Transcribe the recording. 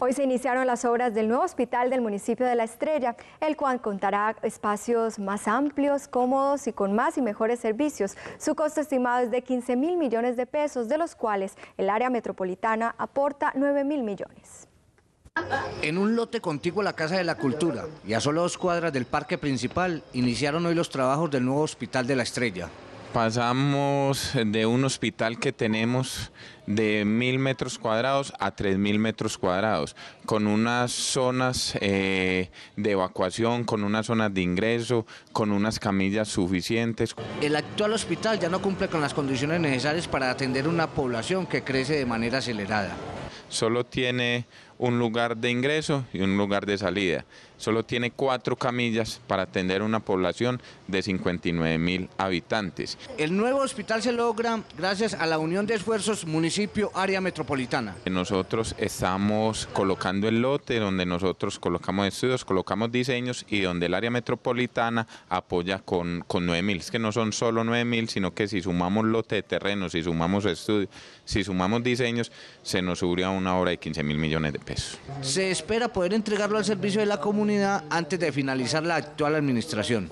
Hoy se iniciaron las obras del nuevo hospital del municipio de La Estrella, el cual contará espacios más amplios, cómodos y con más y mejores servicios. Su costo estimado es de 15 mil millones de pesos, de los cuales el área metropolitana aporta 9 mil millones. En un lote contiguo a la Casa de la Cultura y a solo dos cuadras del parque principal, iniciaron hoy los trabajos del nuevo Hospital de la Estrella. Pasamos de un hospital que tenemos de mil metros cuadrados a tres mil metros cuadrados, con unas zonas eh, de evacuación, con unas zonas de ingreso, con unas camillas suficientes. El actual hospital ya no cumple con las condiciones necesarias para atender una población que crece de manera acelerada. Solo tiene un lugar de ingreso y un lugar de salida. Solo tiene cuatro camillas para atender una población de 59 mil habitantes. El nuevo hospital se logra gracias a la unión de esfuerzos municipio-área metropolitana. Nosotros estamos colocando el lote donde nosotros colocamos estudios, colocamos diseños y donde el área metropolitana apoya con, con 9 mil. Es que no son solo 9 mil, sino que si sumamos lote de terreno, si sumamos estudios, si sumamos diseños, se nos subió a una hora de 15 mil millones de pesos. Se espera poder entregarlo al servicio de la comunidad antes de finalizar la actual administración.